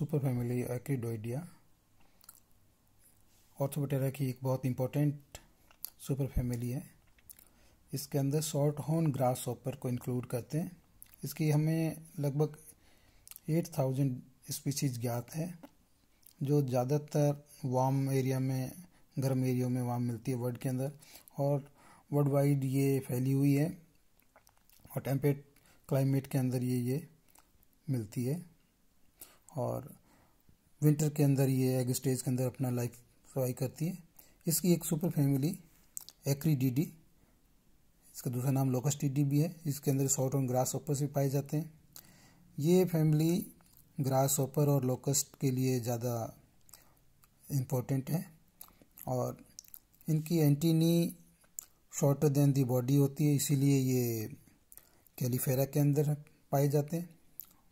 family एक्रिडोइडिया ऑर्थोबटेरा की एक बहुत इंपॉर्टेंट सुपर फैमिली है इसके अंदर शॉर्ट हॉर्न ग्रास ऑपर को इंक्लूड करते हैं इसकी हमें लगभग एट थाउजेंड स्पीसीज ज्ञात है जो ज़्यादातर वार्म एरिया में गर्म एरिया में वाम मिलती है वर्ल्ड के अंदर और वर्ल्ड वाइड ये फैली हुई है और टेम्परेट क्लाइमेट के अंदर ये ये मिलती है और विंटर के अंदर ये एग स्टेज के अंदर अपना लाइफ सर्वाइव करती है इसकी एक सुपर फैमिली एक्री डीडी इसका दूसरा नाम लोकस टीडी भी है इसके अंदर शॉर्ट और ग्रास ऑपर भी पाए जाते हैं ये फैमिली ग्रास ऑपर और लोकस्ट के लिए ज़्यादा इम्पोर्टेंट है और इनकी antennae shorter than the body होती है इसीलिए ये कैलीफेरा के अंदर पाए जाते हैं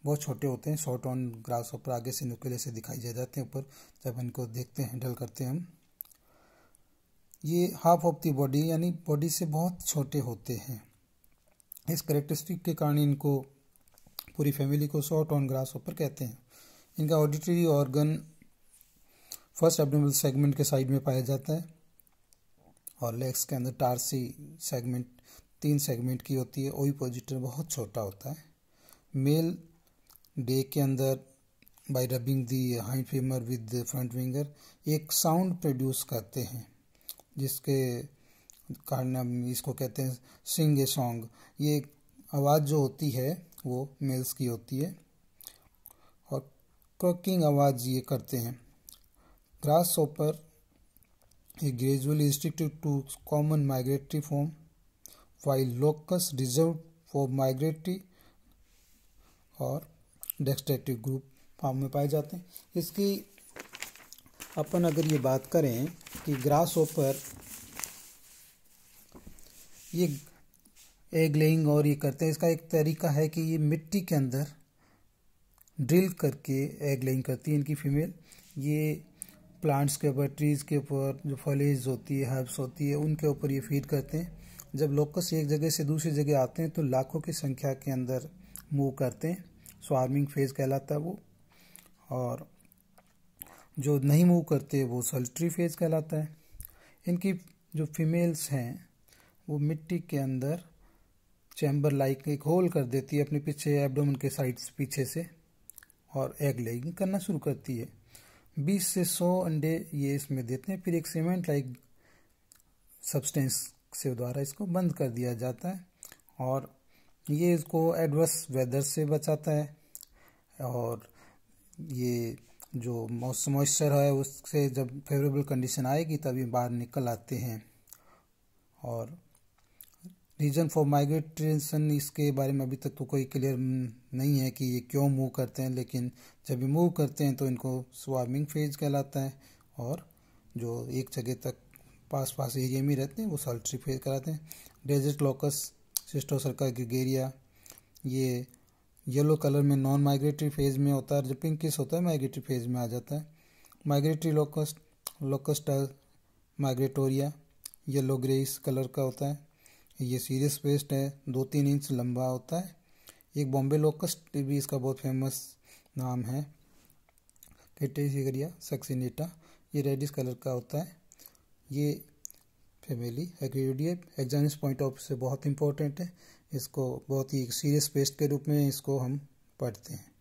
बहुत छोटे होते हैं शॉर्ट ऑन ग्रास ऊपर आगे से नुकेले से दिखाई दे जाते हैं ऊपर जब इनको देखते हैं हैंडल करते हैं हम ये हाफ ऑफ दी बॉडी यानी बॉडी से बहुत छोटे होते हैं इस करेक्टरिस्टिक के कारण इनको पूरी फैमिली को शॉर्ट ऑन ग्रास ऊपर कहते हैं इनका auditory organ first abdominal segment के साइड में पाया जाता है और लेग्स के अंदर टारसी सेगमेंट तीन सेगमेंट की होती है ओई पोजिटर e बहुत छोटा होता है मेल डे के अंदर by rubbing the hind femur with front wing एक साउंड प्रोड्यूस करते हैं जिसके कारण हम इसको कहते हैं सिंग ए सॉन्ग ये आवाज़ जो होती है वो मेल्स की होती है और क्रकिंग आवाज़ ये करते हैं ग्रास ओपर ये gradually restricted to common migratory form while locust reserve for migratory और डेक्सट्रेटिव ग्रुप फॉर्म में पाए जाते हैं इसकी अपन अगर ये बात करें कि ग्रास ओपर ये एग लेइंग और ये करते हैं इसका एक तरीका है कि ये मिट्टी के अंदर ड्रिल करके एग लेइंग करती है इनकी फीमेल ये प्लांट्स के ऊपर ट्रीज़ के ऊपर जो फलेज होती है हर्ब्स होती है उनके ऊपर ये फीड करते हैं जब लोकस एक जगह से दूसरी जगह आते हैं तो लाखों की संख्या के अंदर मूव करते हैं स्वार्मिंग फेज कहलाता है वो और जो नहीं मूव करते वो सल्ट्री फेज कहलाता है इनकी जो फीमेल्स हैं वो मिट्टी के अंदर चैम्बर लाइक एक होल कर देती है अपने पीछे एब्डोमन के साइड्स पीछे से और एग लेगिंग करना शुरू करती है 20 से 100 अंडे ये इसमें देते हैं फिर एक सीमेंट लाइक सब्सटेंस से द्वारा इसको बंद कर दिया जाता है और ये इसको एडवर्स वेदर से बचाता है और ये जो मॉइस्चर है उससे जब फेवरेबल कंडीशन आएगी तभी बाहर निकल आते हैं और रीज़न फॉर माइग्रेटेशन इसके बारे में अभी तक तो कोई क्लियर नहीं है कि ये क्यों मूव करते हैं लेकिन जब ये मूव करते हैं तो इनको स्वार्मिंग फेज कहलाता है और जो एक जगह तक पास पास एरिया में रहते हैं वो सल्ट्री फेज कहलाते हैं डेजर्ट लॉकस सिस्टोसर्का ग्रिगेरिया ये येलो कलर में नॉन माइग्रेटरी फेज में होता है जब पिंकिस होता है माइग्रेटरी फेज में आ जाता है migratory locust Locusta migratoria yellow grace colour का होता है ये सीरियस पेस्ट है दो तीन इंच लंबा होता है एक बॉम्बे लोकस्ट भी इसका बहुत फेमस नाम है टेटेसिगरिया सक्सिनेटा ये रेडिस कलर का होता है ये फैमिली एग्रीडियम एग्जाम्स पॉइंट ऑफ से बहुत इंपॉर्टेंट है इसको बहुत ही सीरियस पेस्ट के रूप में इसको हम पढ़ते हैं